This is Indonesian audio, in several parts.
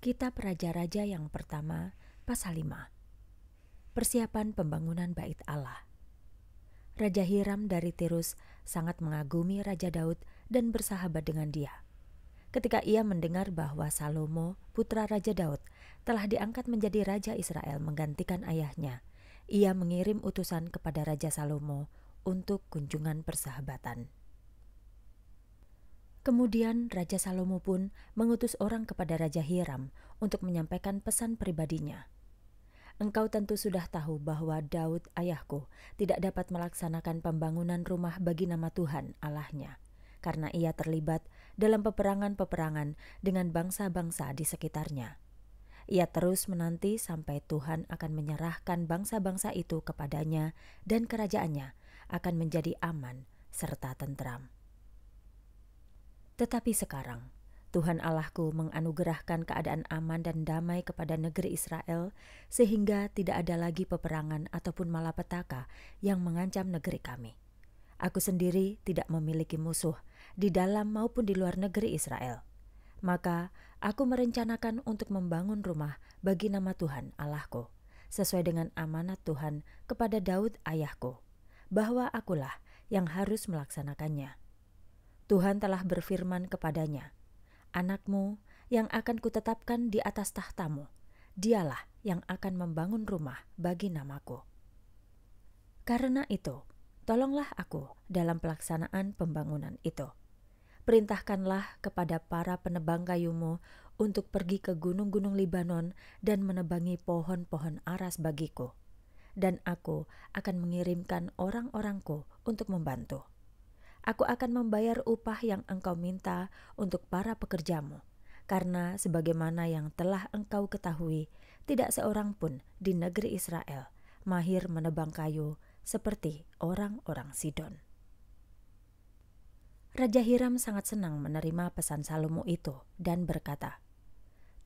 Kitab Raja-Raja yang pertama, pasal 5. Persiapan pembangunan bait Allah. Raja Hiram dari Tirus sangat mengagumi Raja Daud dan bersahabat dengan dia. Ketika ia mendengar bahwa Salomo, putra Raja Daud, telah diangkat menjadi Raja Israel menggantikan ayahnya, ia mengirim utusan kepada Raja Salomo untuk kunjungan persahabatan. Kemudian Raja Salomo pun mengutus orang kepada Raja Hiram untuk menyampaikan pesan pribadinya. Engkau tentu sudah tahu bahwa Daud ayahku tidak dapat melaksanakan pembangunan rumah bagi nama Tuhan Allahnya, karena ia terlibat dalam peperangan-peperangan dengan bangsa-bangsa di sekitarnya. Ia terus menanti sampai Tuhan akan menyerahkan bangsa-bangsa itu kepadanya dan kerajaannya akan menjadi aman serta tentram. Tetapi sekarang, Tuhan Allahku menganugerahkan keadaan aman dan damai kepada negeri Israel, sehingga tidak ada lagi peperangan ataupun malapetaka yang mengancam negeri kami. Aku sendiri tidak memiliki musuh di dalam maupun di luar negeri Israel. Maka aku merencanakan untuk membangun rumah bagi nama Tuhan Allahku, sesuai dengan amanat Tuhan kepada Daud ayahku, bahwa akulah yang harus melaksanakannya. Tuhan telah berfirman kepadanya, "Anakmu yang akan kutetapkan di atas tahtamu, dialah yang akan membangun rumah bagi namaku." Karena itu, tolonglah aku dalam pelaksanaan pembangunan itu. Perintahkanlah kepada para penebang kayumu untuk pergi ke gunung-gunung Libanon dan menebangi pohon-pohon aras bagiku. Dan aku akan mengirimkan orang-orangku untuk membantu. Aku akan membayar upah yang engkau minta untuk para pekerjamu, karena sebagaimana yang telah engkau ketahui, tidak seorang pun di negeri Israel mahir menebang kayu seperti orang-orang Sidon. Raja Hiram sangat senang menerima pesan Salomo itu dan berkata,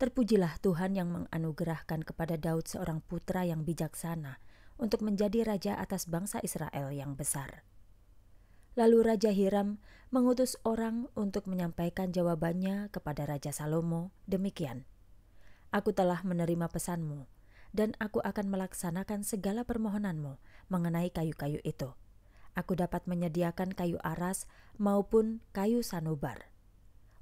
Terpujilah Tuhan yang menganugerahkan kepada Daud seorang putra yang bijaksana untuk menjadi raja atas bangsa Israel yang besar. Lalu Raja Hiram mengutus orang untuk menyampaikan jawabannya kepada Raja Salomo demikian. Aku telah menerima pesanmu, dan aku akan melaksanakan segala permohonanmu mengenai kayu-kayu itu. Aku dapat menyediakan kayu aras maupun kayu sanubar.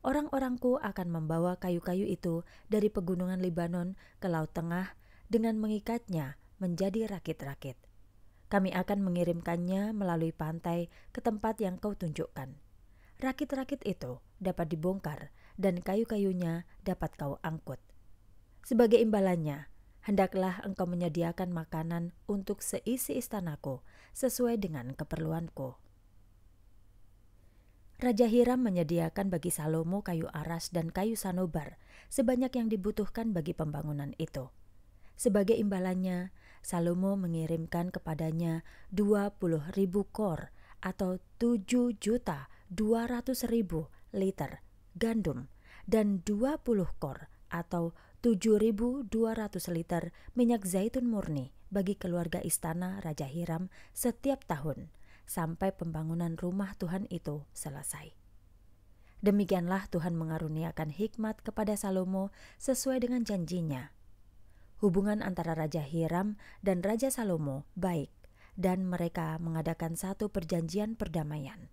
Orang-orangku akan membawa kayu-kayu itu dari pegunungan Libanon ke Laut Tengah dengan mengikatnya menjadi rakit-rakit kami akan mengirimkannya melalui pantai ke tempat yang kau tunjukkan. Rakit-rakit itu dapat dibongkar dan kayu-kayunya dapat kau angkut. Sebagai imbalannya, hendaklah engkau menyediakan makanan untuk seisi istanaku sesuai dengan keperluanku. Raja Hiram menyediakan bagi Salomo kayu aras dan kayu sanobar sebanyak yang dibutuhkan bagi pembangunan itu. Sebagai imbalannya, Salomo mengirimkan kepadanya 20 ribu kor atau 7 juta 200 ribu liter gandum dan 20 kor atau 7.200 liter minyak zaitun murni bagi keluarga istana Raja Hiram setiap tahun sampai pembangunan rumah Tuhan itu selesai. Demikianlah Tuhan mengaruniakan hikmat kepada Salomo sesuai dengan janjinya Hubungan antara Raja Hiram dan Raja Salomo baik, dan mereka mengadakan satu perjanjian perdamaian.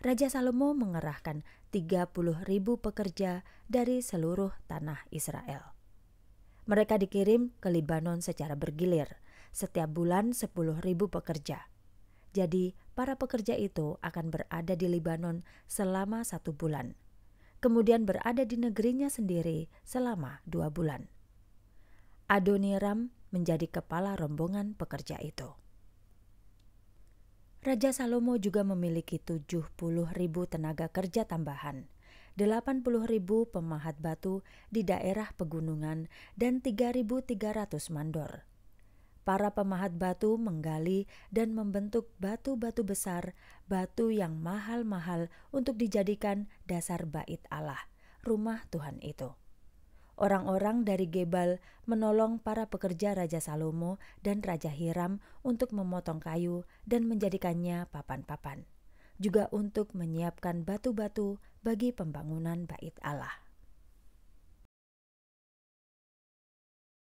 Raja Salomo mengerahkan ribu pekerja dari seluruh tanah Israel. Mereka dikirim ke Libanon secara bergilir, setiap bulan ribu pekerja. Jadi, para pekerja itu akan berada di Libanon selama satu bulan, kemudian berada di negerinya sendiri selama dua bulan. Adoniram menjadi kepala rombongan pekerja itu. Raja Salomo juga memiliki 70 ribu tenaga kerja tambahan, 80 ribu pemahat batu di daerah pegunungan, dan 3.300 mandor. Para pemahat batu menggali dan membentuk batu-batu besar, batu yang mahal-mahal untuk dijadikan dasar bait Allah, rumah Tuhan itu. Orang-orang dari Gebal menolong para pekerja Raja Salomo dan Raja Hiram untuk memotong kayu dan menjadikannya papan-papan, juga untuk menyiapkan batu-batu bagi pembangunan Bait Allah.